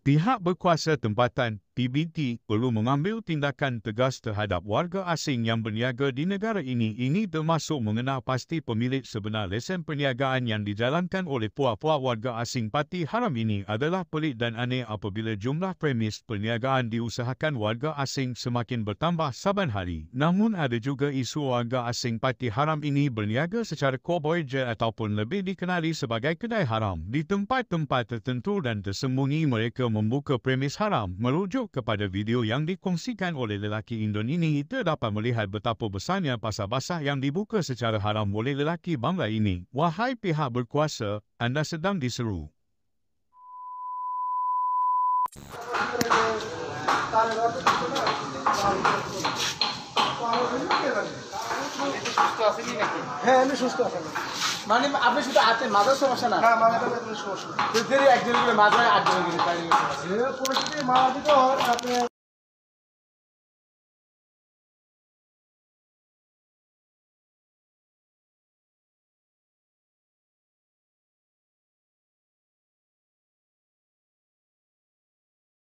Pihak berkuasa tempatan PBT perlu mengambil tindakan tegas terhadap warga asing yang berniaga di negara ini. Ini termasuk mengenal pasti pemilik sebenar lesen perniagaan yang dijalankan oleh puak-puak warga asing parti haram ini adalah pelik dan aneh apabila jumlah premis perniagaan diusahakan warga asing semakin bertambah saban hari. Namun ada juga isu warga asing parti haram ini berniaga secara koboja ataupun lebih dikenali sebagai kedai haram. Di tempat-tempat tertentu dan tersembunyi mereka membuka premis haram merujuk kepada video yang dikongsikan oleh lelaki Indonesia ini, kita dapat melihat betapa besarnya pasar basah yang dibuka secara haram oleh lelaki bangla ini. Wahai pihak berkuasa, anda sedang diseru. হ্যাঁ আমি সুস্থ আছি মানে আপনি শুধু হাতে মাথার সমস্যা না মাথার সমস্যা একজন করে মাথায় আট জন করে কোনো মারা দিতে হয় আপনি